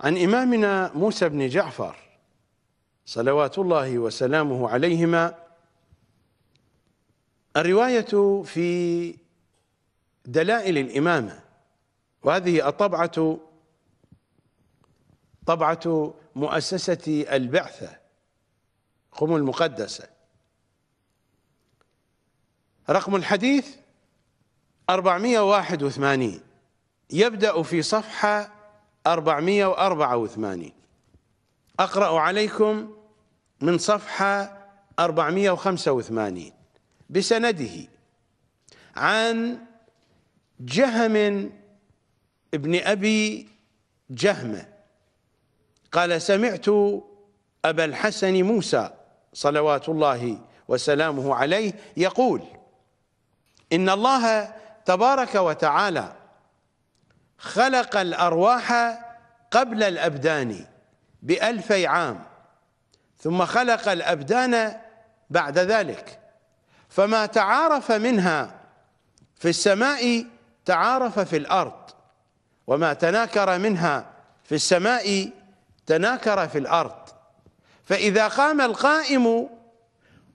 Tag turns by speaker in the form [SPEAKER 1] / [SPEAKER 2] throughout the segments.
[SPEAKER 1] عن إمامنا موسى بن جعفر صلوات الله وسلامه عليهما الرواية في دلائل الإمامة وهذه الطبعة طبعة مؤسسة البعثة قم المقدسة رقم الحديث 481 يبدأ في صفحة 484 أقرأ عليكم من صفحة 485 بسنده عن جهم ابن أبي جهمة قال سمعت أبا الحسن موسى صلوات الله وسلامه عليه يقول إن الله تبارك وتعالى خلق الأرواح قبل الأبدان بألفي عام ثم خلق الأبدان بعد ذلك فما تعارف منها في السماء تعارف في الأرض وما تناكر منها في السماء تناكر في الأرض فإذا قام القائم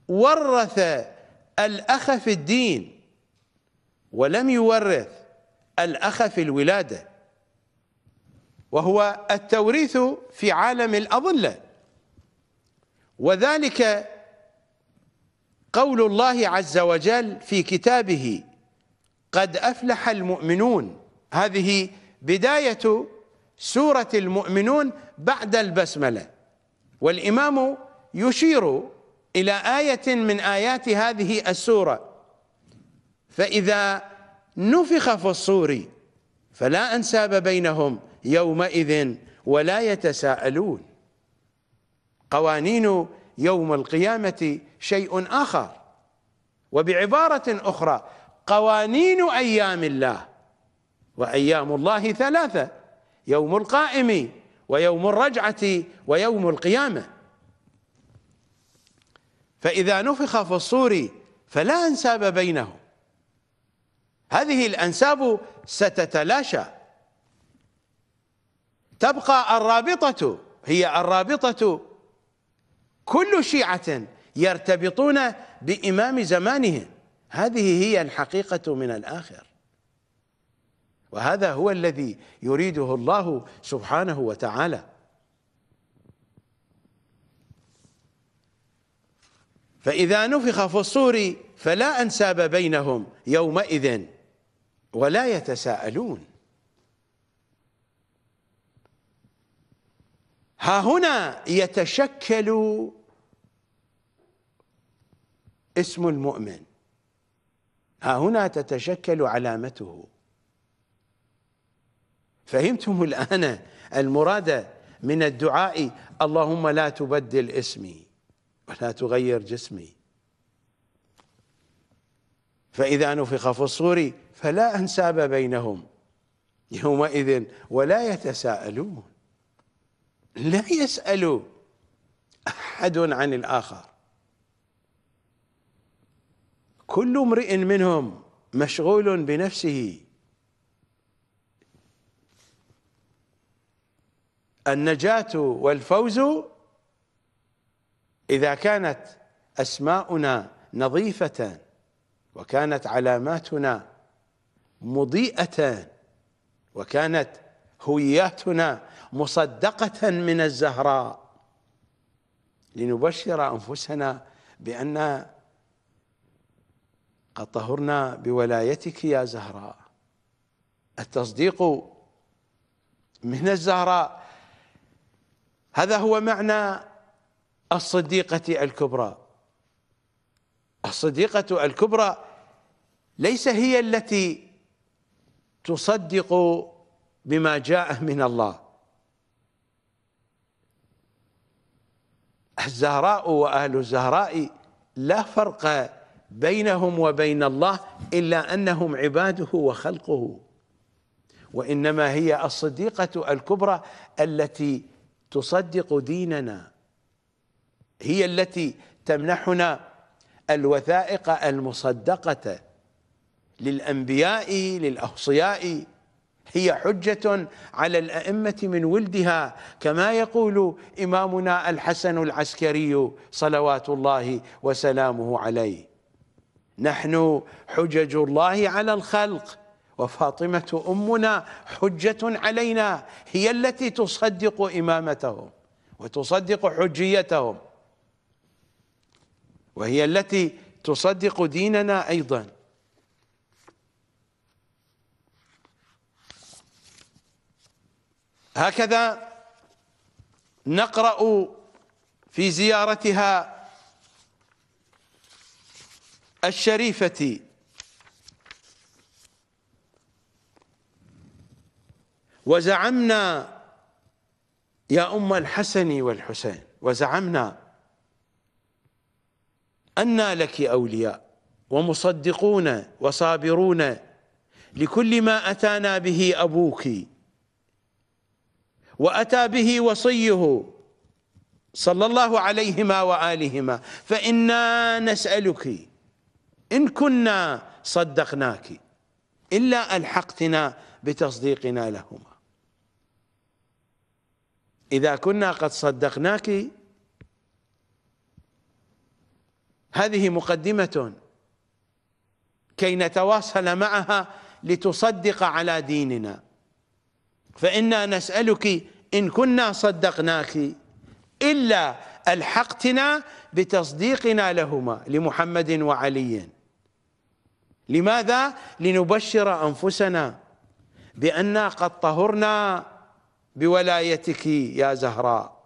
[SPEAKER 1] ورث الأخ في الدين ولم يورث الأخ في الولادة وهو التوريث في عالم الأضلة وذلك قول الله عز وجل في كتابه قد أفلح المؤمنون هذه بداية سورة المؤمنون بعد البسملة والإمام يشير إلى آية من آيات هذه السورة فإذا نفخ في الصور فلا أنساب بينهم يومئذ ولا يتساءلون قوانين يوم القيامة شيء آخر وبعبارة أخرى قوانين أيام الله وأيام الله ثلاثة يوم القائم ويوم الرجعة ويوم القيامة فإذا نفخ في الصور فلا أنساب بينهم هذه الأنساب ستتلاشى تبقى الرابطة هي الرابطة كل شيعة يرتبطون بإمام زمانهم هذه هي الحقيقة من الآخر وهذا هو الذي يريده الله سبحانه وتعالى فإذا نفخ في الصور فلا أنساب بينهم يومئذ ولا يتساءلون ها هنا يتشكل اسم المؤمن ها هنا تتشكل علامته فهمتم الآن المراد من الدعاء اللهم لا تبدل اسمي ولا تغير جسمي فإذا نفخ في الصور فلا أنساب بينهم يومئذ ولا يتساءلون لا يسأل أحد عن الآخر كل امرئ منهم مشغول بنفسه النجاة والفوز إذا كانت أسماؤنا نظيفة وكانت علاماتنا مضيئة وكانت هوياتنا مصدقة من الزهراء لنبشر أنفسنا بأن قد طهرنا بولايتك يا زهراء التصديق من الزهراء هذا هو معنى الصديقة الكبرى الصديقة الكبرى ليس هي التي تصدق بما جاء من الله الزهراء وأهل الزهراء لا فرق بينهم وبين الله إلا أنهم عباده وخلقه وإنما هي الصديقة الكبرى التي تصدق ديننا هي التي تمنحنا الوثائق المصدقة للأنبياء للأوصياء هي حجة على الأئمة من ولدها كما يقول إمامنا الحسن العسكري صلوات الله وسلامه عليه نحن حجج الله على الخلق وفاطمة أمنا حجة علينا هي التي تصدق إمامتهم وتصدق حجيتهم وهي التي تصدق ديننا أيضاً هكذا نقرأ في زيارتها الشريفة وزعمنا يا أم الحسن والحسين وزعمنا أنا لك أولياء ومصدقون وصابرون لكل ما أتانا به أبوك وأتى به وصيه صلى الله عليهما وآلهما فإنا نسألك إن كنا صدقناك إلا ألحقتنا بتصديقنا لهما إذا كنا قد صدقناك هذه مقدمة كي نتواصل معها لتصدق على ديننا فإنا نسألك إن كنا صدقناك إلا ألحقتنا بتصديقنا لهما لمحمد وعلي لماذا؟ لنبشر أنفسنا بأننا قد طهرنا بولايتك يا زهراء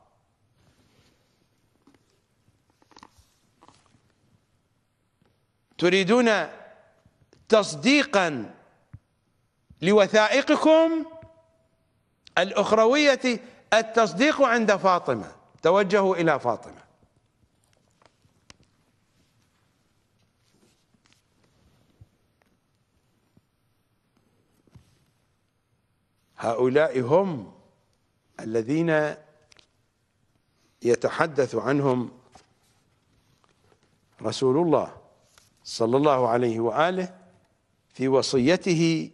[SPEAKER 1] تريدون تصديقا لوثائقكم الأخروية التصديق عند فاطمة توجهوا إلى فاطمة هؤلاء هم الذين يتحدث عنهم رسول الله صلى الله عليه وآله في وصيته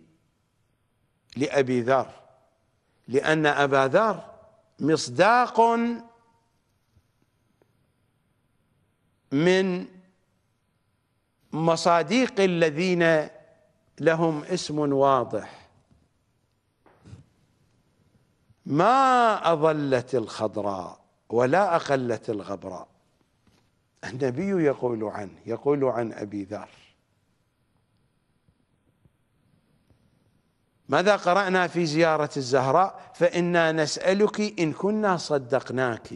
[SPEAKER 1] لأبي ذر لأن أبا ذر مصداق من مصاديق الذين لهم اسم واضح ما أظلت الخضراء ولا أقلت الغبراء النبي يقول عنه يقول عن أبي ذر ماذا قرأنا في زيارة الزهراء فإنا نسألك إن كنا صدقناك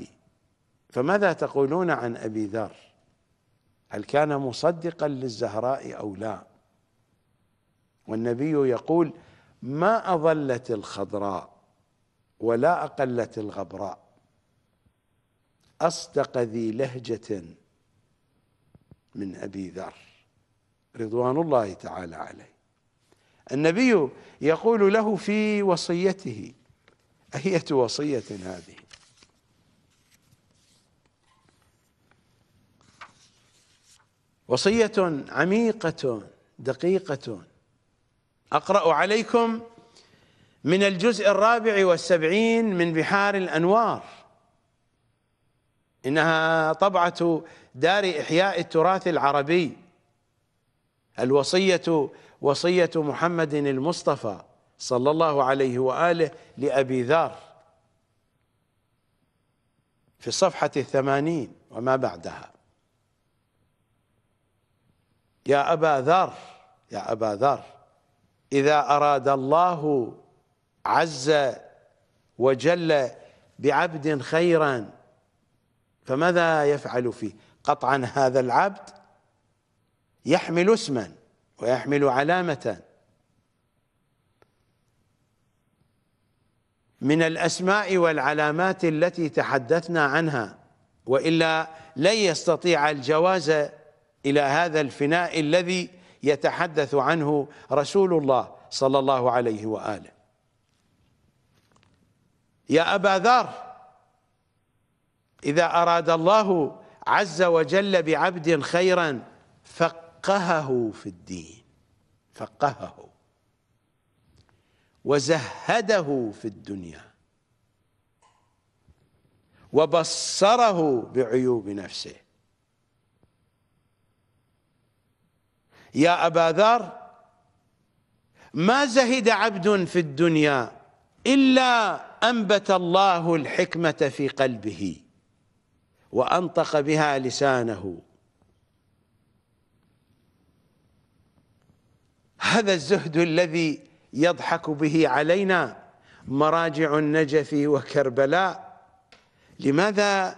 [SPEAKER 1] فماذا تقولون عن أبي ذر هل كان مصدقا للزهراء أو لا والنبي يقول ما أظلت الخضراء ولا أقلت الغبراء أصدق ذي لهجة من أبي ذر رضوان الله تعالى عليه النبي يقول له في وصيته أية وصية هذه وصية عميقة دقيقة أقرأ عليكم من الجزء الرابع والسبعين من بحار الأنوار إنها طبعة دار إحياء التراث العربي الوصية وصية محمد المصطفى صلى الله عليه وآله لأبي ذر في الصفحة الثمانين وما بعدها يا أبا ذر يا أبا ذر إذا أراد الله عز وجل بعبد خيرا فماذا يفعل فيه قطعا هذا العبد يحمل اسما ويحمل علامة من الأسماء والعلامات التي تحدثنا عنها وإلا لن يستطيع الجواز إلى هذا الفناء الذي يتحدث عنه رسول الله صلى الله عليه وآله يا أبا ذر إذا أراد الله عز وجل بعبد خيرا فق فقهه في الدين فقهه وزهده في الدنيا وبصره بعيوب نفسه يا أبا ذر ما زهد عبد في الدنيا إلا أنبت الله الحكمة في قلبه وأنطق بها لسانه هذا الزهد الذي يضحك به علينا مراجع النجف وكربلاء لماذا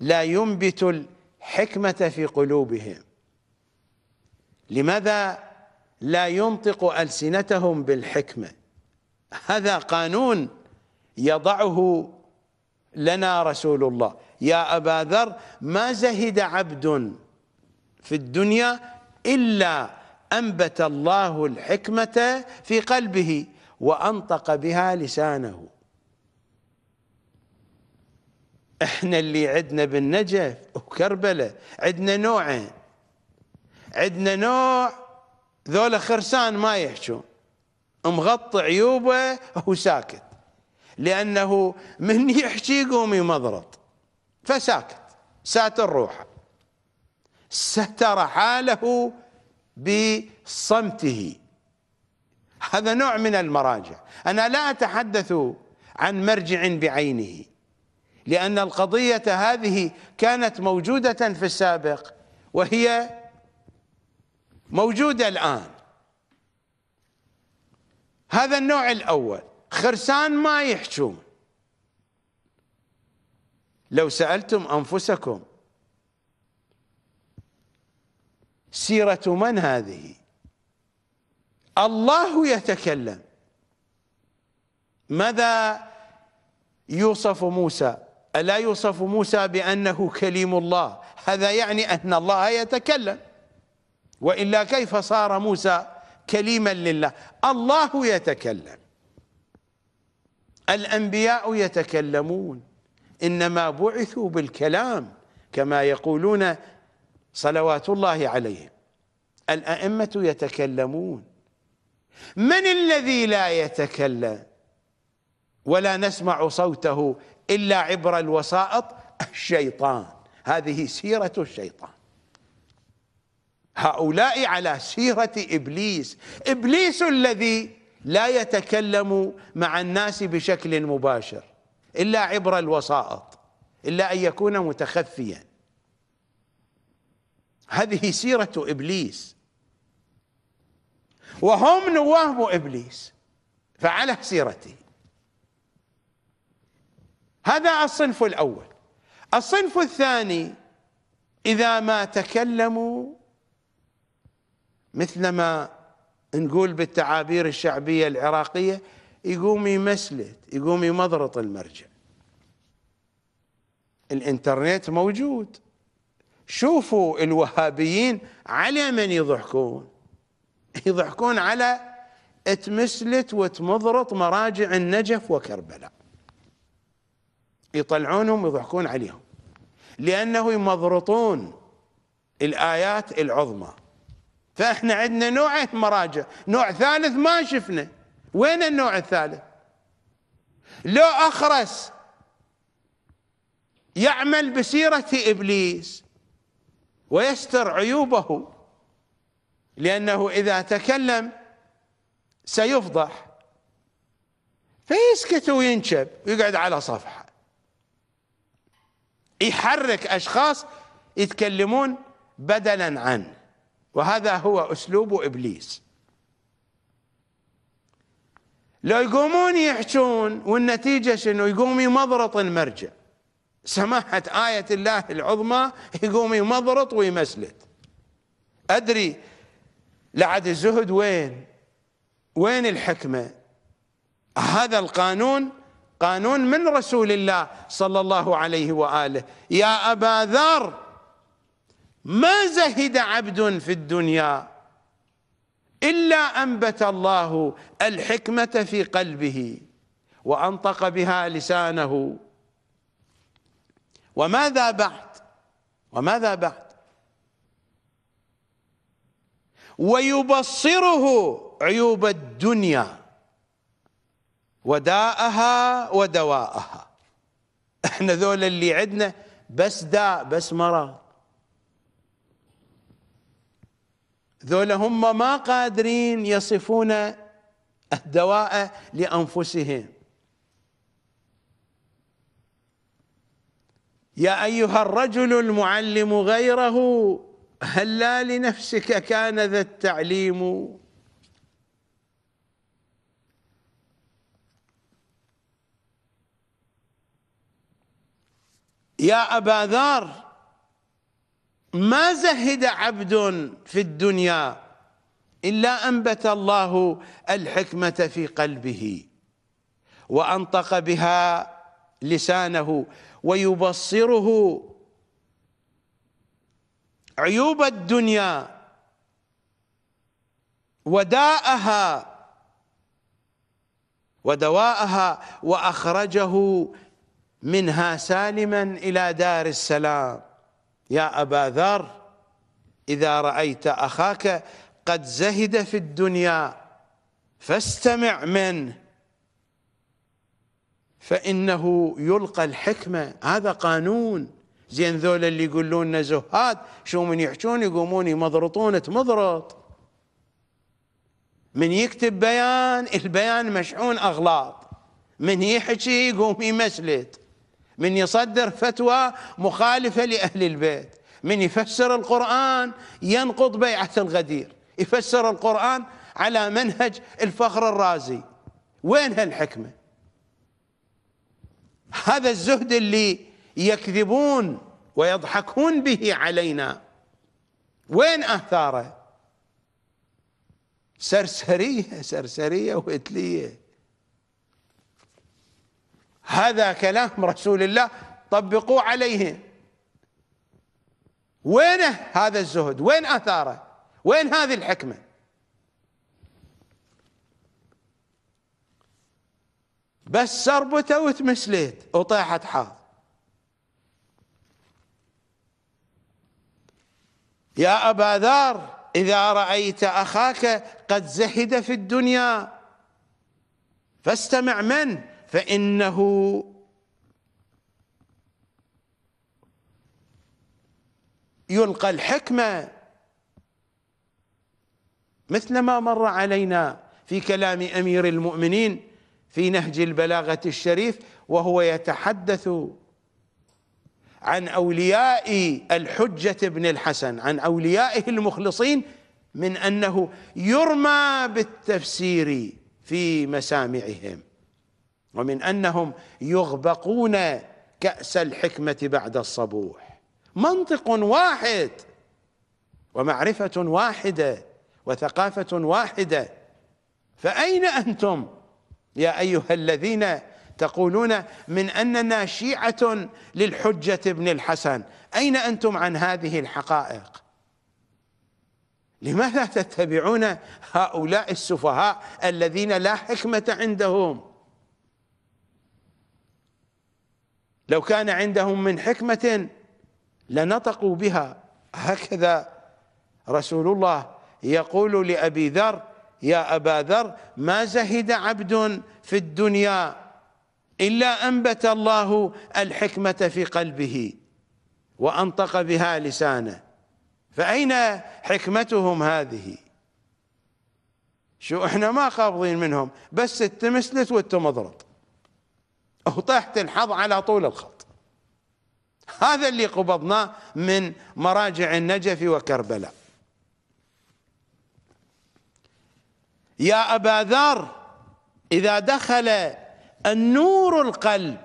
[SPEAKER 1] لا ينبت الحكمة في قلوبهم لماذا لا ينطق ألسنتهم بالحكمة هذا قانون يضعه لنا رسول الله يا أبا ذر ما زهد عبد في الدنيا إلا أنبت الله الحكمة في قلبه وأنطق بها لسانه احنا اللي عدنا بالنجف وكربلة عدنا نوعين عدنا نوع ذولا خرسان ما يحجون مغطي عيوبه وساكت لأنه من يحكي يقوم يمضرط فساكت ساتر روحه ستر حاله بصمته هذا نوع من المراجع أنا لا أتحدث عن مرجع بعينه لأن القضية هذه كانت موجودة في السابق وهي موجودة الآن هذا النوع الأول خرسان ما يحجون لو سألتم أنفسكم سيرة من هذه الله يتكلم ماذا يوصف موسى ألا يوصف موسى بأنه كليم الله هذا يعني أن الله يتكلم وإلا كيف صار موسى كليما لله الله يتكلم الأنبياء يتكلمون إنما بعثوا بالكلام كما يقولون صلوات الله عليهم الأئمة يتكلمون من الذي لا يتكلم ولا نسمع صوته إلا عبر الوسائط الشيطان هذه سيرة الشيطان هؤلاء على سيرة إبليس إبليس الذي لا يتكلم مع الناس بشكل مباشر إلا عبر الوسائط إلا أن يكون متخفيا هذه سيرة إبليس وهم نواب إبليس فعلى سيرته هذا الصنف الأول الصنف الثاني إذا ما تكلموا مثل ما نقول بالتعابير الشعبية العراقية يقوم يمسلت يقوم يمضرط المرجع الانترنت موجود شوفوا الوهابيين على من يضحكون يضحكون على تمسلت وتمضرط مراجع النجف وكربلاء يطلعونهم ويضحكون عليهم لأنه يمضرطون الآيات العظمى فإحنا عندنا نوعين مراجع نوع ثالث ما شفنا وين النوع الثالث لو أخرس يعمل بسيرة إبليس ويستر عيوبه لأنه إذا تكلم سيفضح فيسكت وينشب ويقعد على صفحة يحرك أشخاص يتكلمون بدلا عنه وهذا هو أسلوب إبليس لو يقومون يحجون والنتيجة شنو يقوم يمضرط المرجع سماحة آية الله العظمى يقوم يمضرط ويمسلت أدري لعد الزهد وين وين الحكمة هذا القانون قانون من رسول الله صلى الله عليه وآله يا أبا ذر ما زهد عبد في الدنيا إلا أنبت الله الحكمة في قلبه وأنطق بها لسانه وماذا بعد وماذا بعد ويبصره عيوب الدنيا وداءها ودواءها احنا ذول اللي عندنا بس داء بس مرض ذول هم ما قادرين يصفون الدواء لأنفسهم يا أيها الرجل المعلم غيره هل لا لنفسك كان ذا التعليم يا أبا ذار ما زهد عبد في الدنيا إلا أنبت الله الحكمة في قلبه وأنطق بها لسانه ويبصره عيوب الدنيا وداءها ودواءها واخرجه منها سالما الى دار السلام يا ابا ذر اذا رايت اخاك قد زهد في الدنيا فاستمع منه فإنه يلقى الحكمة هذا قانون زين ذولا اللي يقولون زهاد شو من يحجون يقومون يمضرطون تمضرط من يكتب بيان البيان مشحون أغلاط من يحكي يقوم يمسلت من يصدر فتوى مخالفة لأهل البيت من يفسر القرآن ينقض بيعة الغدير يفسر القرآن على منهج الفخر الرازي وين هالحكمة هذا الزهد اللي يكذبون ويضحكون به علينا وين اثاره سرسريه سرسريه واتليه هذا كلام رسول الله طبقوه عليهم وين هذا الزهد وين اثاره وين هذه الحكمه بس سربته وتمسليت وطيحت حاض يا أبا ذر إذا رأيت أخاك قد زهد في الدنيا فاستمع من فإنه يلقى الحكمة مثل ما مر علينا في كلام أمير المؤمنين في نهج البلاغه الشريف وهو يتحدث عن اولياء الحجه بن الحسن عن اوليائه المخلصين من انه يرمى بالتفسير في مسامعهم ومن انهم يغبقون كاس الحكمه بعد الصبوح منطق واحد ومعرفه واحده وثقافه واحده فاين انتم يا أيها الذين تقولون من أننا شيعة للحجة ابن الحسن أين أنتم عن هذه الحقائق لماذا تتبعون هؤلاء السفهاء الذين لا حكمة عندهم لو كان عندهم من حكمة لنطقوا بها هكذا رسول الله يقول لأبي ذر يا أبا ذر ما زهد عبد في الدنيا إلا أنبت الله الحكمة في قلبه وأنطق بها لسانه فأين حكمتهم هذه شو احنا ما قابضين منهم بس التمسلت والتمضرط وطحت الحظ على طول الخط هذا اللي قبضناه من مراجع النجف وكربلاء يا أبا ذر إذا دخل النور القلب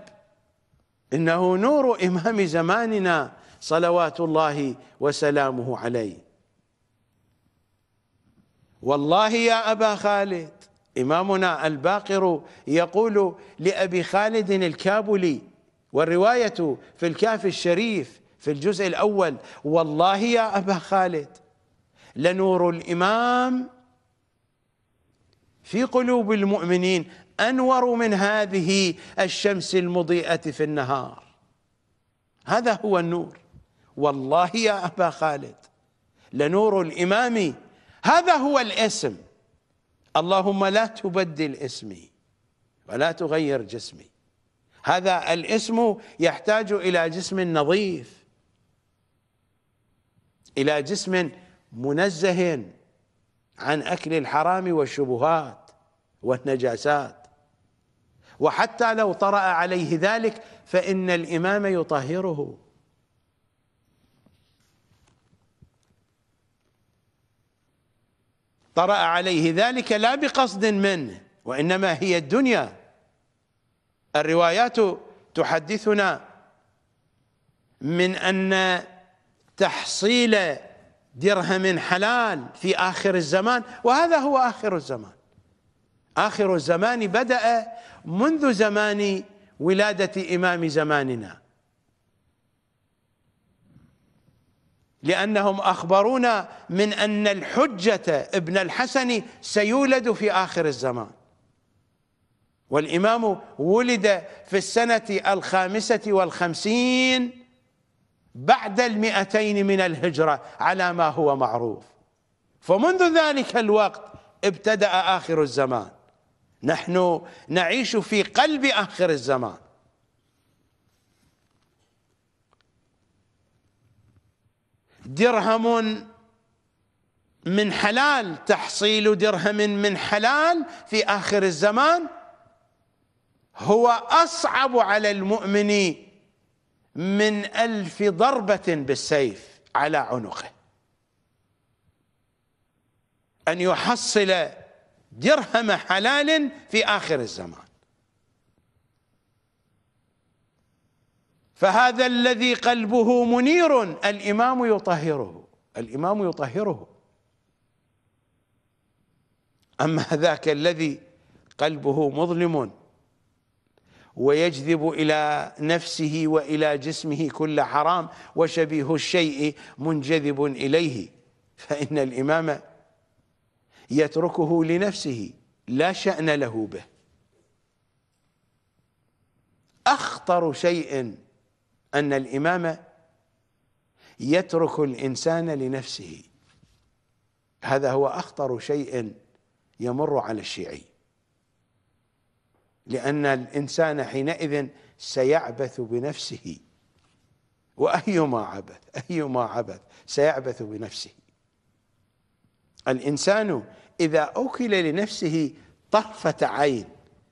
[SPEAKER 1] إنه نور إمام زماننا صلوات الله وسلامه عليه والله يا أبا خالد إمامنا الباقر يقول لأبي خالد الكابلي والرواية في الكاف الشريف في الجزء الأول والله يا أبا خالد لنور الإمام في قلوب المؤمنين أنور من هذه الشمس المضيئة في النهار هذا هو النور والله يا أبا خالد لنور الإمام هذا هو الاسم اللهم لا تبدل اسمي ولا تغير جسمي هذا الاسم يحتاج إلى جسم نظيف إلى جسم منزه عن أكل الحرام والشبهات والنجاسات وحتى لو طرأ عليه ذلك فإن الإمام يطهره طرأ عليه ذلك لا بقصد منه وإنما هي الدنيا الروايات تحدثنا من أن تحصيل درهم حلال في آخر الزمان وهذا هو آخر الزمان آخر الزمان بدأ منذ زمان ولادة إمام زماننا لأنهم أخبرونا من أن الحجة ابن الحسن سيولد في آخر الزمان والإمام ولد في السنة الخامسة والخمسين بعد المئتين من الهجرة على ما هو معروف فمنذ ذلك الوقت ابتدأ آخر الزمان نحن نعيش في قلب آخر الزمان درهم من حلال تحصيل درهم من حلال في آخر الزمان هو أصعب على المؤمن من ألف ضربة بالسيف على عنقه أن يحصل درهم حلال في آخر الزمان فهذا الذي قلبه منير الإمام يطهره الإمام يطهره أما ذاك الذي قلبه مظلم ويجذب إلى نفسه وإلى جسمه كل حرام وشبيه الشيء منجذب إليه فإن الإمام يتركه لنفسه لا شأن له به أخطر شيء أن الإمام يترك الإنسان لنفسه هذا هو أخطر شيء يمر على الشيعي لأن الإنسان حينئذ سيعبث بنفسه وأيما عبث أيما عبث سيعبث بنفسه الإنسان إذا أوكل لنفسه طرفة عين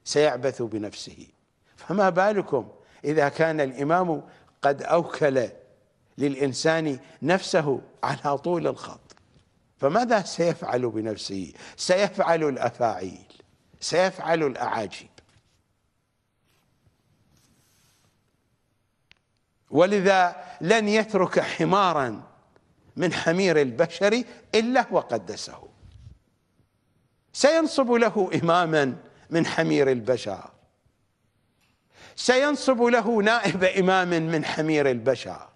[SPEAKER 1] سيعبث بنفسه فما بالكم إذا كان الإمام قد أوكل للإنسان نفسه على طول الخط فماذا سيفعل بنفسه سيفعل الأفاعيل سيفعل الأعاجيب ولذا لن يترك حمارا من حمير البشر إلا وقدسه سينصب له إماما من حمير البشر سينصب له نائب إمام من حمير البشر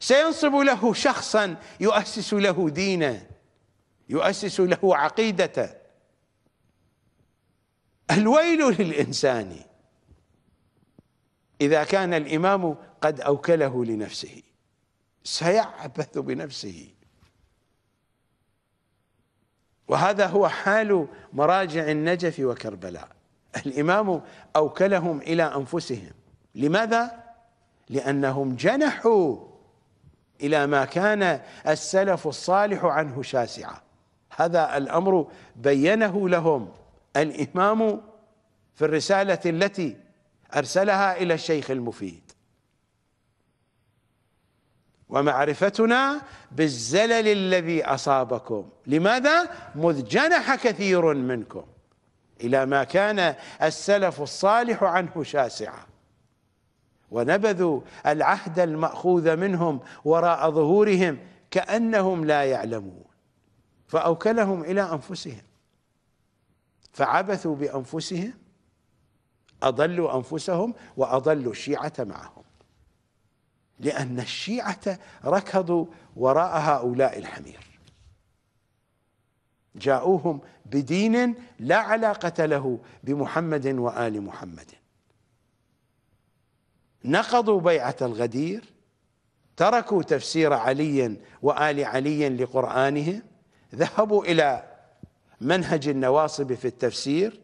[SPEAKER 1] سينصب له شخصا يؤسس له دينا يؤسس له عقيدته الويل للإنسان إذا كان الإمام قد أوكله لنفسه سيعبث بنفسه وهذا هو حال مراجع النجف وكربلاء الإمام أوكلهم إلى أنفسهم لماذا؟ لأنهم جنحوا إلى ما كان السلف الصالح عنه شاسعا هذا الأمر بينه لهم الإمام في الرسالة التي أرسلها إلى الشيخ المفيد ومعرفتنا بالزلل الذي أصابكم لماذا؟ مذ جنح كثير منكم إلى ما كان السلف الصالح عنه شاسعا ونبذوا العهد المأخوذ منهم وراء ظهورهم كأنهم لا يعلمون فأوكلهم إلى أنفسهم فعبثوا بأنفسهم أضلوا أنفسهم وأضلوا الشيعة معهم لأن الشيعة ركضوا وراء هؤلاء الحمير جاءوهم بدين لا علاقة له بمحمد وآل محمد نقضوا بيعة الغدير تركوا تفسير علي وآل علي لقرآنهم ذهبوا إلى منهج النواصب في التفسير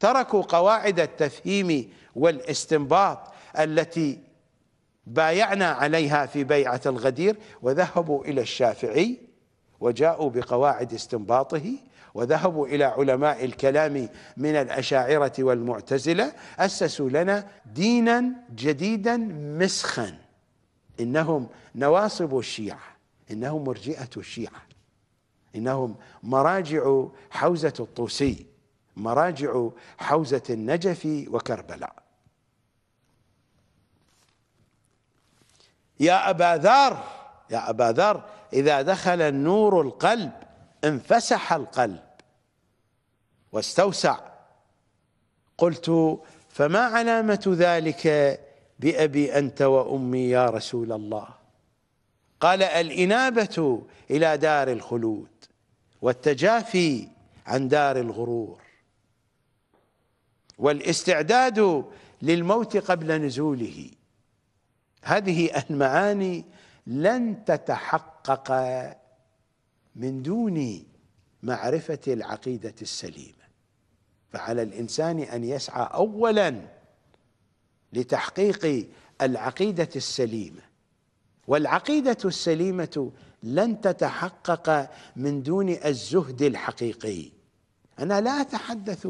[SPEAKER 1] تركوا قواعد التفهيم والاستنباط التي بايعنا عليها في بيعة الغدير وذهبوا إلى الشافعي وجاءوا بقواعد استنباطه وذهبوا إلى علماء الكلام من الأشاعرة والمعتزلة أسسوا لنا دينا جديدا مسخا إنهم نواصب الشيعة إنهم مرجئة الشيعة إنهم مراجع حوزة الطوسي مراجع حوزة النجف وكربلاء يا أبا ذر يا أبا ذر إذا دخل النور القلب انفسح القلب واستوسع قلت فما علامة ذلك بأبي أنت وأمي يا رسول الله قال الإنابة إلى دار الخلود والتجافي عن دار الغرور والاستعداد للموت قبل نزوله هذه المعاني لن تتحقق من دون معرفة العقيدة السليمة فعلى الإنسان أن يسعى أولا لتحقيق العقيدة السليمة والعقيدة السليمة لن تتحقق من دون الزهد الحقيقي أنا لا أتحدث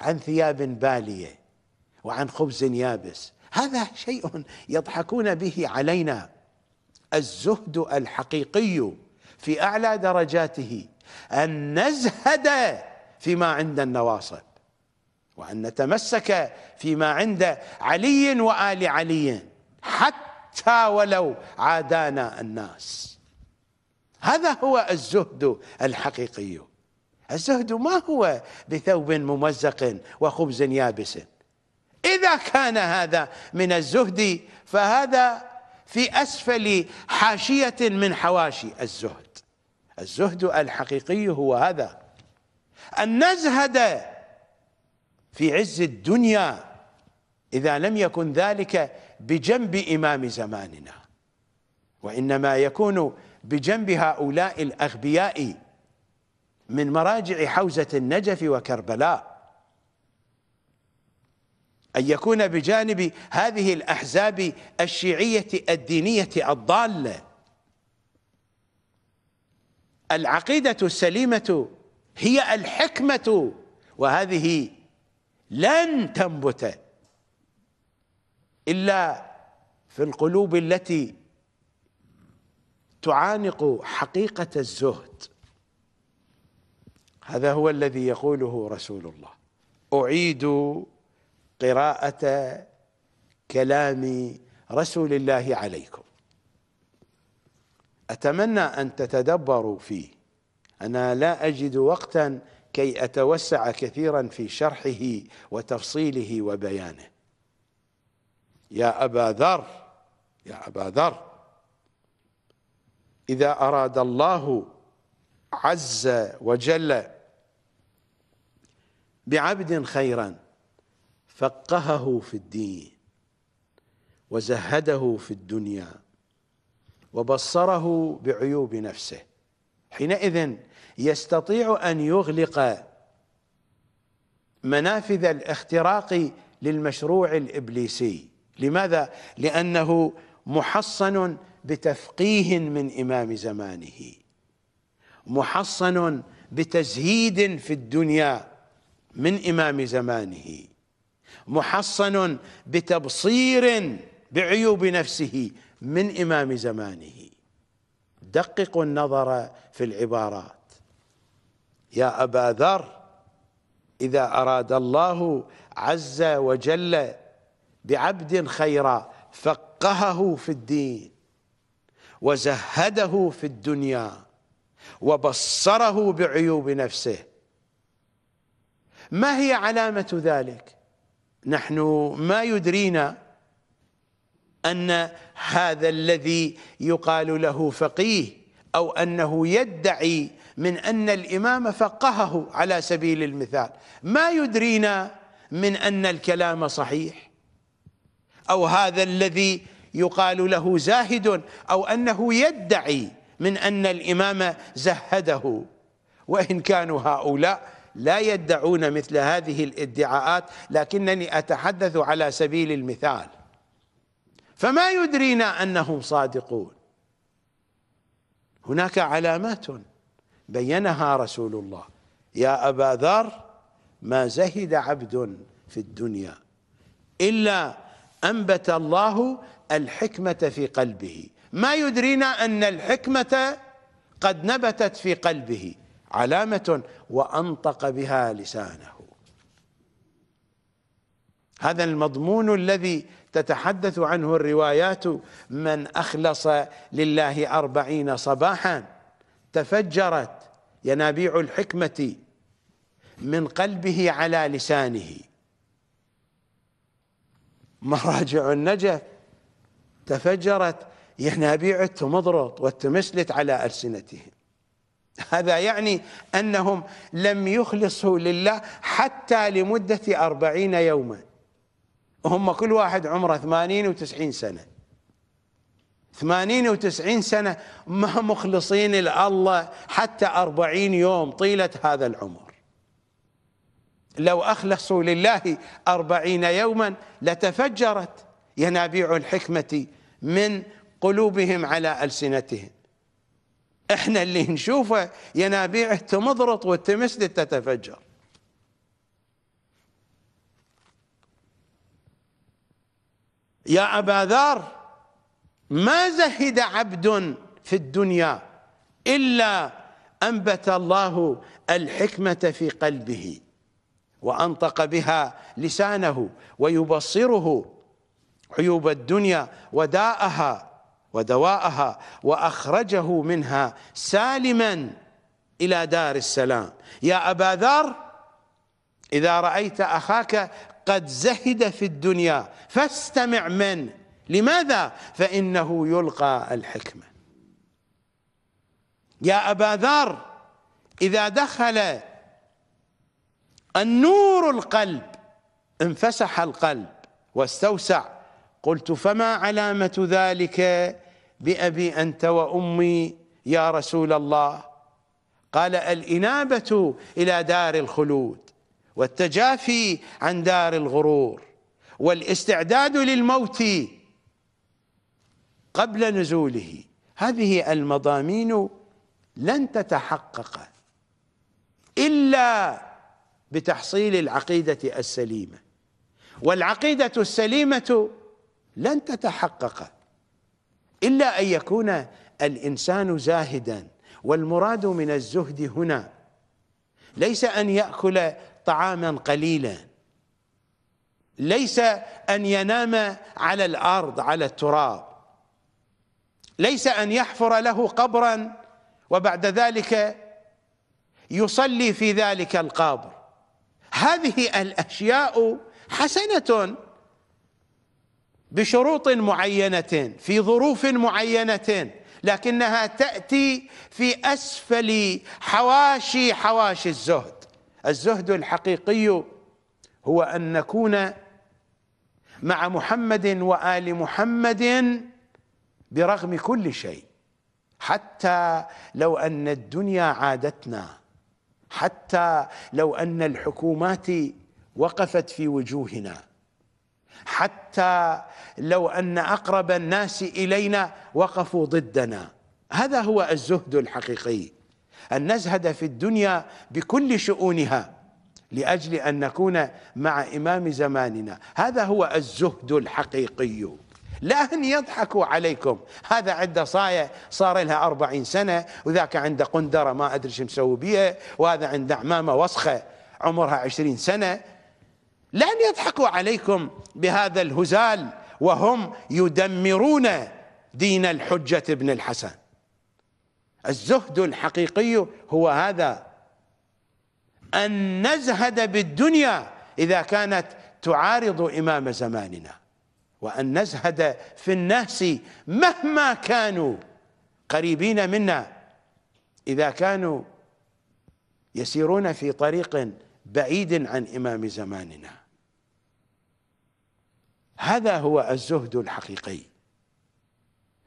[SPEAKER 1] عن ثياب بالية وعن خبز يابس هذا شيء يضحكون به علينا الزهد الحقيقي في أعلى درجاته أن نزهد فيما عند النواصب وأن نتمسك فيما عند علي وآل علي حتى ولو عادانا الناس هذا هو الزهد الحقيقي الزهد ما هو بثوب ممزق وخبز يابس إذا كان هذا من الزهد فهذا في أسفل حاشية من حواشي الزهد الزهد الحقيقي هو هذا أن نزهد في عز الدنيا إذا لم يكن ذلك بجنب إمام زماننا وإنما يكون بجنب هؤلاء الأغبياء من مراجع حوزة النجف وكربلاء أن يكون بجانب هذه الأحزاب الشيعية الدينية الضالة العقيدة السليمة هي الحكمة وهذه لن تنبت إلا في القلوب التي تعانق حقيقة الزهد هذا هو الذي يقوله رسول الله أعيد قراءة كلام رسول الله عليكم أتمنى أن تتدبروا فيه أنا لا أجد وقتا كي أتوسع كثيرا في شرحه وتفصيله وبيانه يا أبا ذر يا أبا ذر إذا أراد الله عز وجل بعبد خيرا فقهه في الدين وزهده في الدنيا وبصره بعيوب نفسه حينئذ يستطيع أن يغلق منافذ الاختراق للمشروع الإبليسي لماذا؟ لأنه محصن بتفقيه من إمام زمانه محصن بتزهيد في الدنيا من إمام زمانه محصن بتبصير بعيوب نفسه من إمام زمانه دققوا النظر في العبارات يا أبا ذر إذا أراد الله عز وجل بعبد خيرا فقهه في الدين وزهده في الدنيا وبصره بعيوب نفسه ما هي علامة ذلك نحن ما يدرينا أن هذا الذي يقال له فقيه أو أنه يدعي من أن الإمام فقهه على سبيل المثال ما يدرينا من أن الكلام صحيح أو هذا الذي يقال له زاهد أو أنه يدعي من أن الإمام زهده وإن كانوا هؤلاء لا يدعون مثل هذه الادعاءات لكنني أتحدث على سبيل المثال فما يدرينا أنهم صادقون هناك علامات بينها رسول الله يا أبا ذر ما زهد عبد في الدنيا إلا أنبت الله الحكمة في قلبه ما يدرينا أن الحكمة قد نبتت في قلبه علامة وأنطق بها لسانه هذا المضمون الذي تتحدث عنه الروايات من أخلص لله أربعين صباحا تفجرت ينابيع الحكمة من قلبه على لسانه مراجع النجف تفجرت ينابيع التمضرط والتمسلت على ألسنتهم هذا يعني أنهم لم يخلصوا لله حتى لمدة أربعين يوما وهم كل واحد عمره ثمانين وتسعين سنة ثمانين وتسعين سنة ما مخلصين لله حتى أربعين يوم طيلة هذا العمر لو أخلصوا لله أربعين يوما لتفجرت ينابيع الحكمة من قلوبهم على ألسنتهم احنا اللي نشوفه ينابيع تمضرط والتمسد تتفجر يا أبا ذر ما زهد عبد في الدنيا إلا أنبت الله الحكمة في قلبه وأنطق بها لسانه ويبصره عيوب الدنيا وداءها ودواءها واخرجه منها سالما الى دار السلام يا ابا ذر اذا رايت اخاك قد زهد في الدنيا فاستمع من لماذا فانه يلقى الحكمه يا ابا ذر اذا دخل النور القلب انفسح القلب واستوسع قلت فما علامة ذلك بأبي أنت وأمي يا رسول الله قال الإنابة إلى دار الخلود والتجافي عن دار الغرور والاستعداد للموت قبل نزوله هذه المضامين لن تتحقق إلا بتحصيل العقيدة السليمة والعقيدة السليمة لن تتحقق إلا أن يكون الإنسان زاهدا والمراد من الزهد هنا ليس أن يأكل طعاما قليلا ليس أن ينام على الأرض على التراب ليس أن يحفر له قبرا وبعد ذلك يصلي في ذلك القبر هذه الأشياء حسنة بشروط معينة في ظروف معينة لكنها تأتي في أسفل حواشي حواشي الزهد الزهد الحقيقي هو أن نكون مع محمد وآل محمد برغم كل شيء حتى لو أن الدنيا عادتنا حتى لو أن الحكومات وقفت في وجوهنا حتى لو أن أقرب الناس إلينا وقفوا ضدنا هذا هو الزهد الحقيقي أن نزهد في الدنيا بكل شؤونها لأجل أن نكون مع إمام زماننا هذا هو الزهد الحقيقي لا أن يضحكوا عليكم هذا عنده صاية صار لها أربعين سنة وذاك عنده قندرة ما أدري شو مسوي بيها وهذا عنده عمامة وسخة عمرها عشرين سنة لا أن يضحكوا عليكم بهذا الهزال وهم يدمرون دين الحجة ابن الحسن الزهد الحقيقي هو هذا أن نزهد بالدنيا إذا كانت تعارض إمام زماننا وأن نزهد في الناس مهما كانوا قريبين منا إذا كانوا يسيرون في طريق بعيد عن إمام زماننا هذا هو الزهد الحقيقي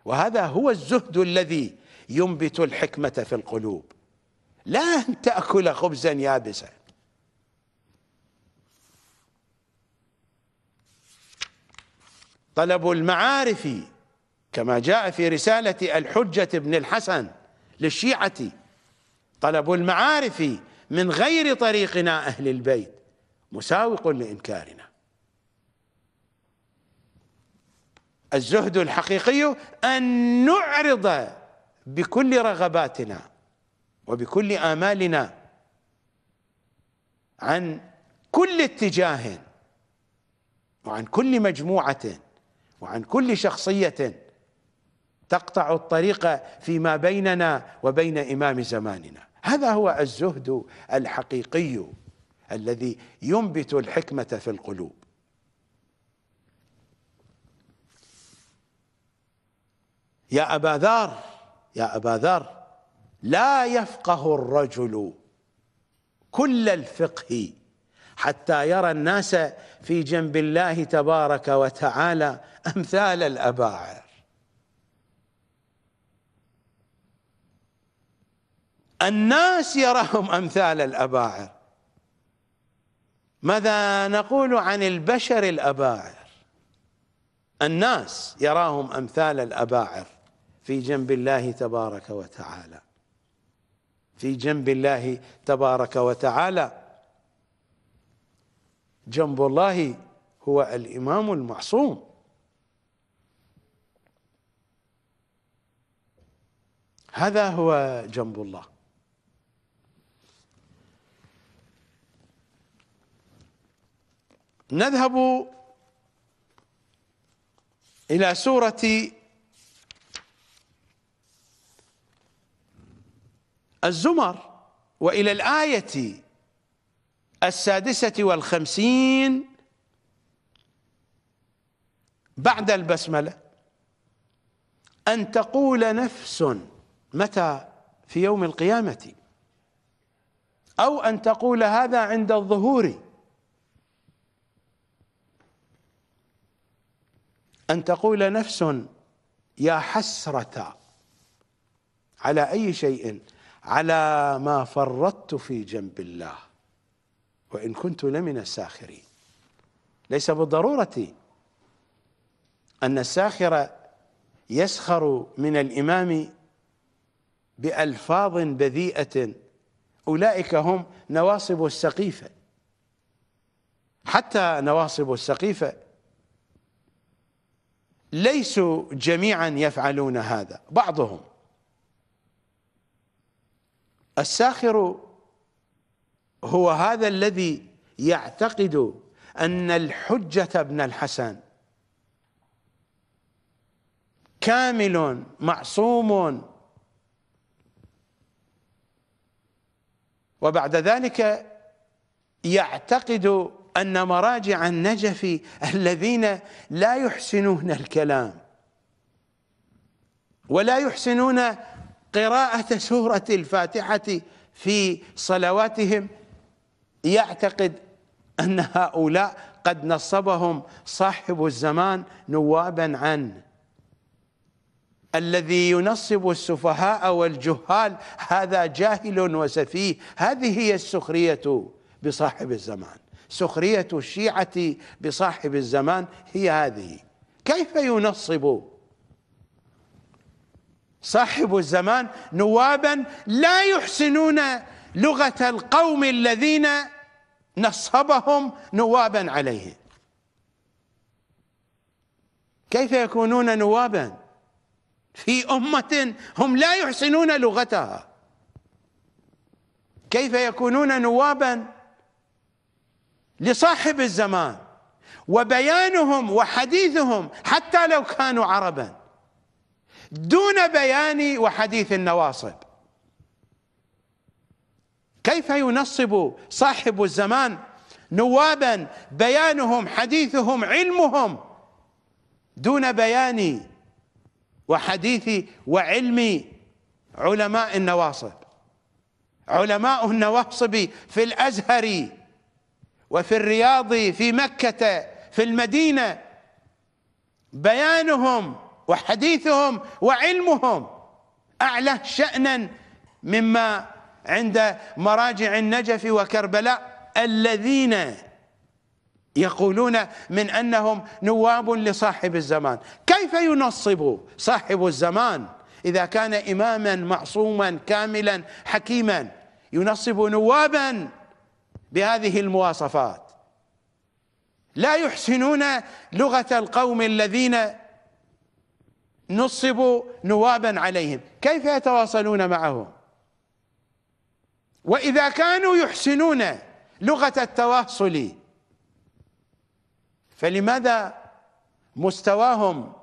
[SPEAKER 1] وهذا هو الزهد الذي ينبت الحكمة في القلوب لا أن تأكل خبزا يابسا طلب المعارف كما جاء في رسالة الحجة ابن الحسن للشيعة طلب المعارف من غير طريقنا أهل البيت مساوق لإنكارنا الزهد الحقيقي أن نعرض بكل رغباتنا وبكل آمالنا عن كل اتجاه وعن كل مجموعة وعن كل شخصية تقطع الطريق فيما بيننا وبين إمام زماننا هذا هو الزهد الحقيقي الذي ينبت الحكمة في القلوب يا أبا ذر يا أبا ذر لا يفقه الرجل كل الفقه حتى يرى الناس في جنب الله تبارك وتعالى أمثال الأباعر الناس يراهم أمثال الأباعر ماذا نقول عن البشر الأباعر الناس يراهم أمثال الأباعر في جنب الله تبارك وتعالى في جنب الله تبارك وتعالى جنب الله هو الإمام المعصوم هذا هو جنب الله نذهب إلى سورة الزمر وإلى الآية السادسة والخمسين بعد البسملة أن تقول نفس متى في يوم القيامة أو أن تقول هذا عند الظهور أن تقول نفس يا حسرة على أي شيء على ما فرطت في جنب الله وإن كنت لمن الساخرين ليس بالضرورة أن الساخر يسخر من الإمام بألفاظ بذيئة أولئك هم نواصب السقيفة حتى نواصب السقيفة ليسوا جميعا يفعلون هذا بعضهم الساخر هو هذا الذي يعتقد ان الحجه ابن الحسن كامل معصوم وبعد ذلك يعتقد ان مراجع النجف الذين لا يحسنون الكلام ولا يحسنون قراءة سورة الفاتحة في صلواتهم يعتقد أن هؤلاء قد نصبهم صاحب الزمان نوابا عنه الذي ينصب السفهاء والجهال هذا جاهل وسفيه هذه هي السخرية بصاحب الزمان سخرية الشيعة بصاحب الزمان هي هذه كيف ينصب صاحب الزمان نوابا لا يحسنون لغة القوم الذين نصبهم نوابا عليه كيف يكونون نوابا في أمة هم لا يحسنون لغتها كيف يكونون نوابا لصاحب الزمان وبيانهم وحديثهم حتى لو كانوا عربا دون بيان وحديث النواصب كيف ينصب صاحب الزمان نوابا بيانهم حديثهم علمهم دون بيان وحديث وعلم علماء النواصب علماء النواصب في الازهر وفي الرياض في مكه في المدينه بيانهم وحديثهم وعلمهم اعلى شانا مما عند مراجع النجف وكربلاء الذين يقولون من انهم نواب لصاحب الزمان، كيف ينصب صاحب الزمان اذا كان اماما معصوما كاملا حكيما ينصب نوابا بهذه المواصفات لا يحسنون لغه القوم الذين نصبوا نوابا عليهم كيف يتواصلون معه وإذا كانوا يحسنون لغة التواصل فلماذا مستواهم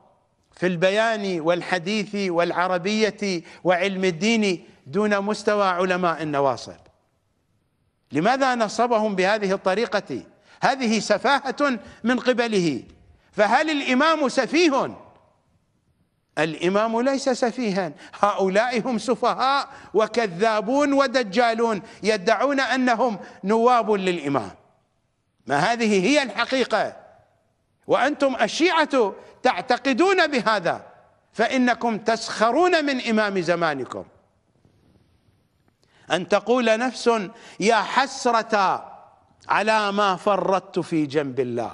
[SPEAKER 1] في البيان والحديث والعربية وعلم الدين دون مستوى علماء النواصب لماذا نصبهم بهذه الطريقة هذه سفاهة من قبله فهل الإمام سفيه الامام ليس سفيها هؤلاء هم سفهاء وكذابون ودجالون يدعون انهم نواب للامام ما هذه هي الحقيقه وانتم الشيعه تعتقدون بهذا فانكم تسخرون من امام زمانكم ان تقول نفس يا حسره على ما فرطت في جنب الله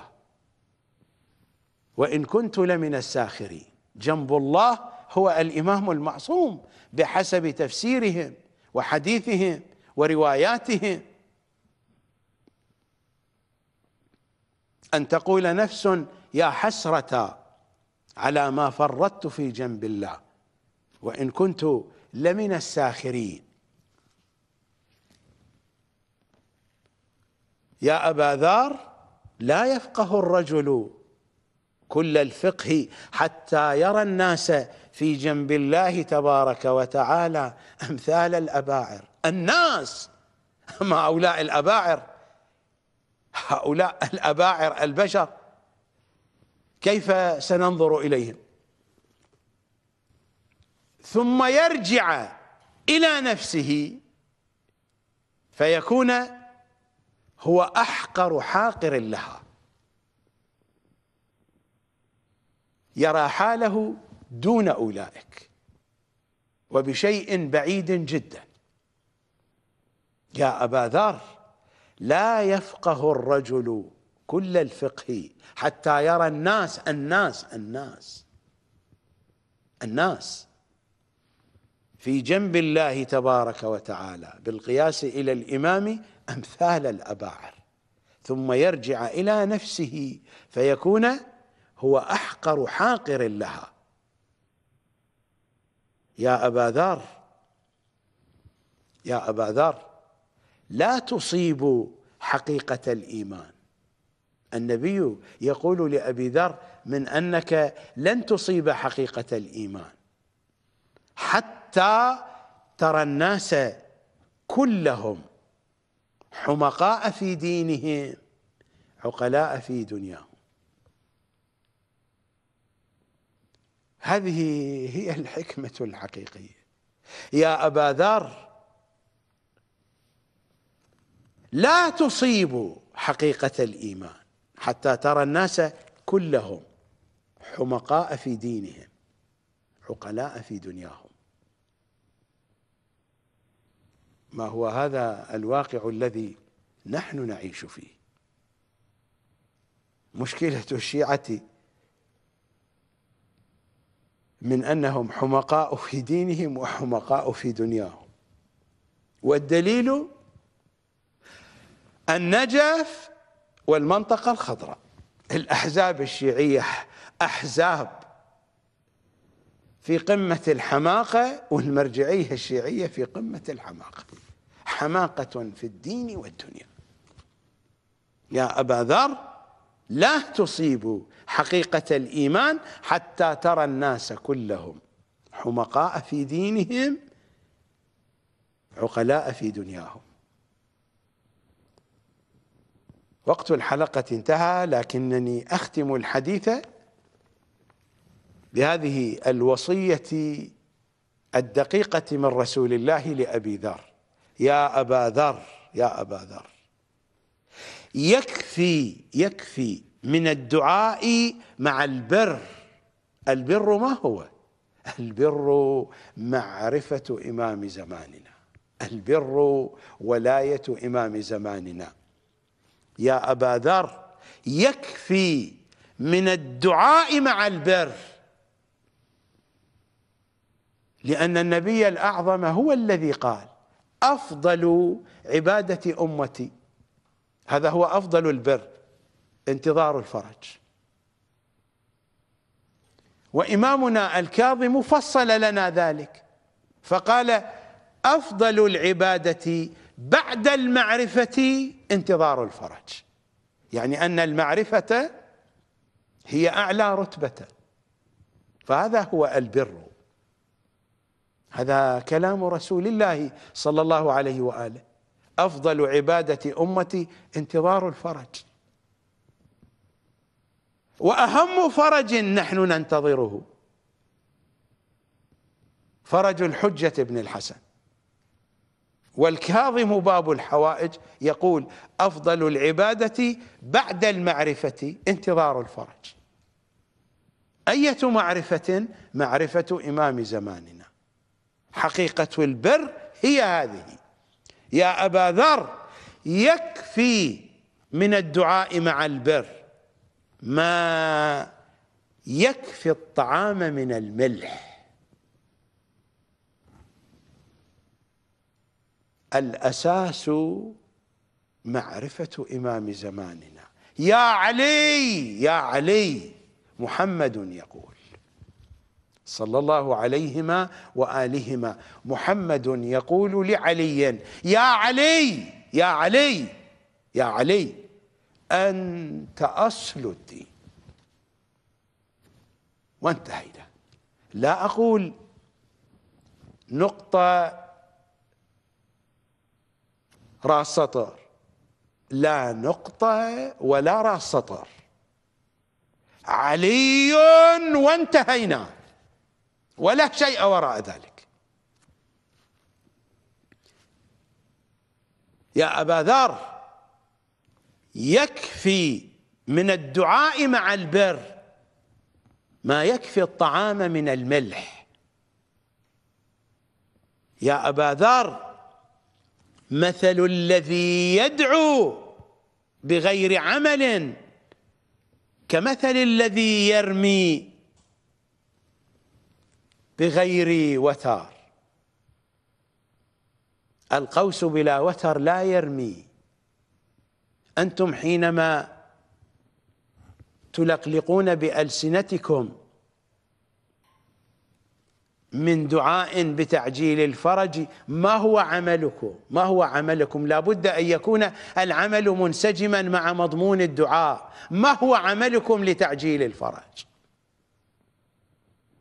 [SPEAKER 1] وان كنت لمن الساخرين جنب الله هو الامام المعصوم بحسب تفسيرهم وحديثهم ورواياتهم ان تقول نفس يا حسره على ما فرطت في جنب الله وان كنت لمن الساخرين يا ابا ذر لا يفقه الرجل كل الفقه حتى يرى الناس في جنب الله تبارك وتعالى امثال الاباعر الناس ما هؤلاء الاباعر هؤلاء الاباعر البشر كيف سننظر اليهم ثم يرجع الى نفسه فيكون هو احقر حاقر لها يرى حاله دون أولئك وبشيء بعيد جدا يا أبا ذر لا يفقه الرجل كل الفقه حتى يرى الناس الناس الناس الناس في جنب الله تبارك وتعالى بالقياس إلى الإمام أمثال الأباعر ثم يرجع إلى نفسه فيكون هو أحقر حاقر لها يا أبا ذر يا أبا ذر لا تصيبوا حقيقة الإيمان النبي يقول لأبي ذر من أنك لن تصيب حقيقة الإيمان حتى ترى الناس كلهم حمقاء في دينهم عقلاء في دنياهم هذه هي الحكمة الحقيقية يا أبا ذر لا تصيب حقيقة الإيمان حتى ترى الناس كلهم حمقاء في دينهم عقلاء في دنياهم ما هو هذا الواقع الذي نحن نعيش فيه مشكلة الشيعة من أنهم حمقاء في دينهم وحمقاء في دنياهم والدليل النجف والمنطقة الخضراء الأحزاب الشيعية أحزاب في قمة الحماقة والمرجعية الشيعية في قمة الحماقة حماقة في الدين والدنيا يا أبا ذر لا تصيبوا حقيقة الإيمان حتى ترى الناس كلهم حمقاء في دينهم عقلاء في دنياهم وقت الحلقة انتهى لكنني أختم الحديث بهذه الوصية الدقيقة من رسول الله لأبي ذر يا أبا ذر يا أبا ذر يكفي يكفي من الدعاء مع البر البر ما هو البر معرفة إمام زماننا البر ولاية إمام زماننا يا أبا ذر يكفي من الدعاء مع البر لأن النبي الأعظم هو الذي قال أفضل عبادة أمتي هذا هو أفضل البر انتظار الفرج وإمامنا الكاظم فصل لنا ذلك فقال أفضل العبادة بعد المعرفة انتظار الفرج يعني أن المعرفة هي أعلى رتبة فهذا هو البر هذا كلام رسول الله صلى الله عليه وآله أفضل عبادة أمتي انتظار الفرج واهم فرج نحن ننتظره فرج الحجه ابن الحسن والكاظم باب الحوائج يقول افضل العباده بعد المعرفه انتظار الفرج اية معرفة معرفة امام زماننا حقيقة البر هي هذه يا ابا ذر يكفي من الدعاء مع البر ما يكفي الطعام من الملح الأساس معرفة إمام زماننا يا علي يا علي محمد يقول صلى الله عليهما وآلهما محمد يقول لعلي يا علي يا علي يا علي, يا علي أنت أصل الدين وانتهينا لا أقول نقطة راس سطر لا نقطة ولا راس سطر علي وانتهينا ولا شيء وراء ذلك يا أبا ذر يكفي من الدعاء مع البر ما يكفي الطعام من الملح يا أبا ذر مثل الذي يدعو بغير عمل كمثل الذي يرمي بغير وتر القوس بلا وتر لا يرمي أنتم حينما تلقلقون بألسنتكم من دعاء بتعجيل الفرج ما هو عملكم ما هو عملكم لابد أن يكون العمل منسجما مع مضمون الدعاء ما هو عملكم لتعجيل الفرج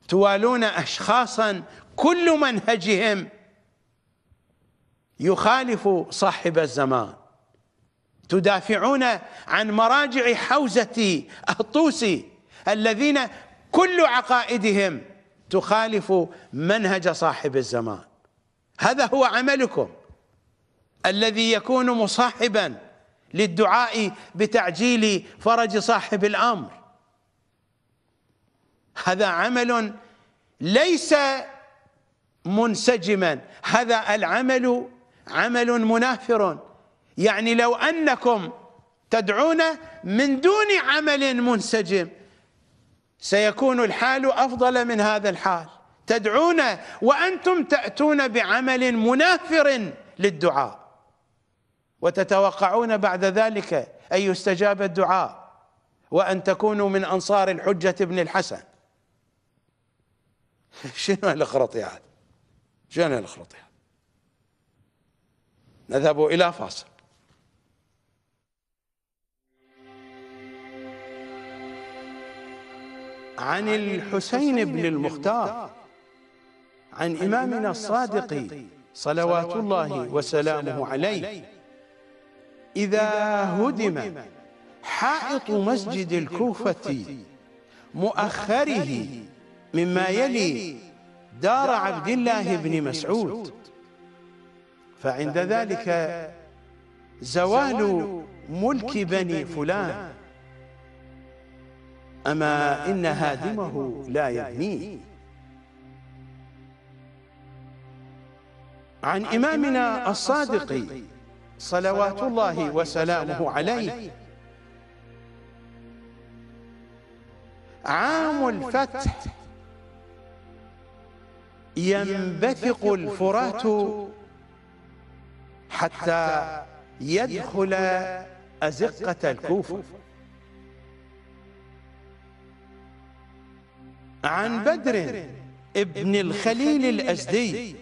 [SPEAKER 1] توالون أشخاصا كل منهجهم يخالف صاحب الزمان تدافعون عن مراجع حوزة الطوسي الذين كل عقائدهم تخالف منهج صاحب الزمان هذا هو عملكم الذي يكون مصاحبا للدعاء بتعجيل فرج صاحب الامر هذا عمل ليس منسجما هذا العمل عمل منافر يعني لو أنكم تدعون من دون عمل منسجم سيكون الحال أفضل من هذا الحال تدعون وأنتم تأتون بعمل منافر للدعاء وتتوقعون بعد ذلك أن يستجاب الدعاء وأن تكونوا من أنصار الحجة بن الحسن شنو هالخرطي هذا شنو هالخرطي هذا نذهب إلى فاصل عن الحسين بن المختار عن إمامنا الصادق صلوات الله وسلامه عليه إذا هدم حائط مسجد الكوفة مؤخره مما يلي دار عبد الله بن مسعود فعند ذلك زوال ملك بني فلان أما إن هادمه لا يبنيه عن إمامنا الصادق صلوات الله وسلامه عليه عام الفتح ينبثق الفرات حتى يدخل أزقة الكوفة عن بدر ابن الخليل الأزدي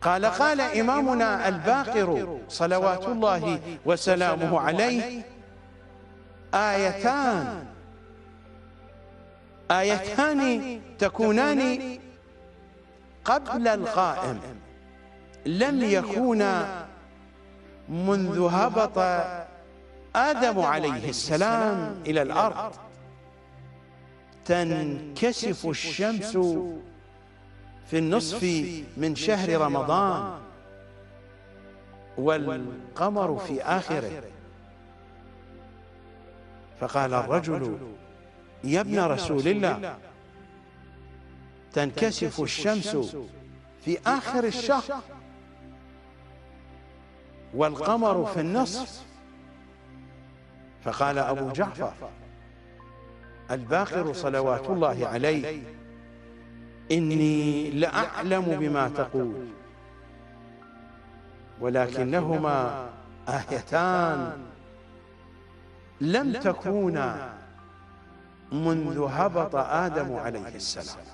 [SPEAKER 1] قال قال إمامنا الباقر صلوات الله وسلامه عليه آيتان آيتان تكونان قبل القائم لم يكونا منذ هبط آدم عليه السلام إلى الأرض تنكسف الشمس في النصف من شهر رمضان والقمر في آخره فقال الرجل يا ابن رسول الله تنكسف الشمس في آخر الشهر والقمر في النصف فقال أبو جعفر الباقر صلوات الله عليه إني لأعلم بما تقول ولكنهما آيتان لم تكونا منذ هبط آدم عليه السلام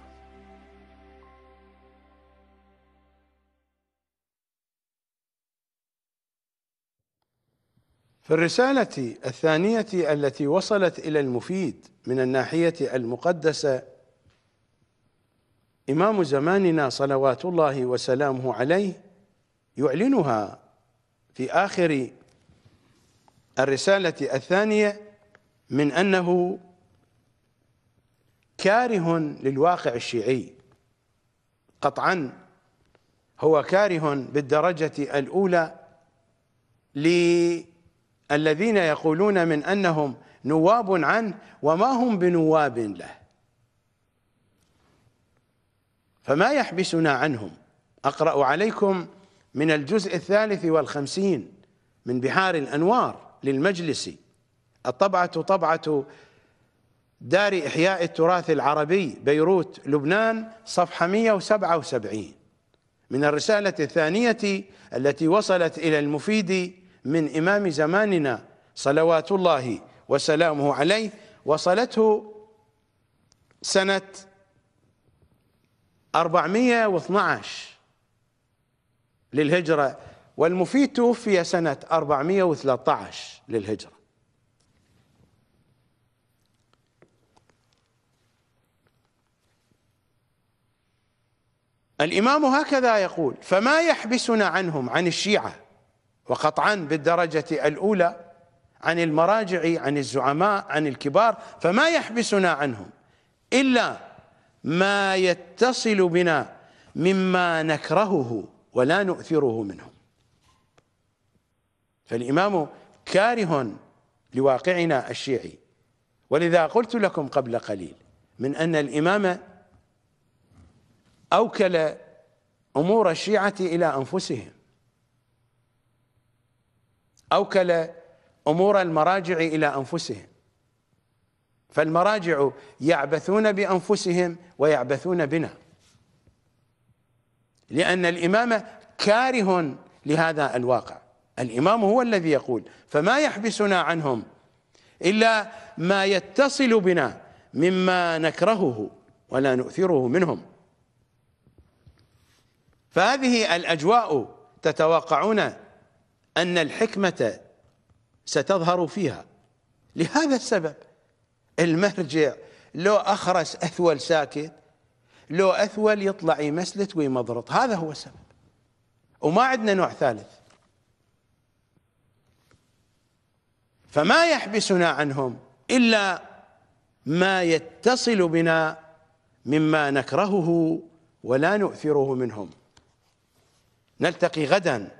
[SPEAKER 1] في الرسالة الثانية التي وصلت إلى المفيد من الناحية المقدسة إمام زماننا صلوات الله وسلامه عليه يعلنها في آخر الرسالة الثانية من أنه كاره للواقع الشيعي قطعا هو كاره بالدرجة الأولى للواقع الذين يقولون من أنهم نواب عنه وما هم بنواب له فما يحبسنا عنهم أقرأ عليكم من الجزء الثالث والخمسين من بحار الأنوار للمجلس الطبعة طبعة دار إحياء التراث العربي بيروت لبنان صفحة 177 من الرسالة الثانية التي وصلت إلى المفيد من إمام زماننا صلوات الله وسلامه عليه وصلته سنة 412 للهجرة والمفيد توفي سنة 413 للهجرة الإمام هكذا يقول فما يحبسنا عنهم عن الشيعة وقطعا بالدرجة الأولى عن المراجع عن الزعماء عن الكبار فما يحبسنا عنهم إلا ما يتصل بنا مما نكرهه ولا نؤثره منهم فالإمام كاره لواقعنا الشيعي ولذا قلت لكم قبل قليل من أن الإمام أوكل أمور الشيعة إلى أنفسهم أوكل أمور المراجع إلى أنفسهم فالمراجع يعبثون بأنفسهم ويعبثون بنا لأن الإمام كاره لهذا الواقع الإمام هو الذي يقول فما يحبسنا عنهم إلا ما يتصل بنا مما نكرهه ولا نؤثره منهم فهذه الأجواء تتوقعون أن الحكمة ستظهر فيها لهذا السبب المرجع لو أخرس أثول ساكت لو أثول يطلع يمسلت ويمضرط هذا هو السبب وما عندنا نوع ثالث فما يحبسنا عنهم إلا ما يتصل بنا مما نكرهه ولا نؤثره منهم نلتقي غداً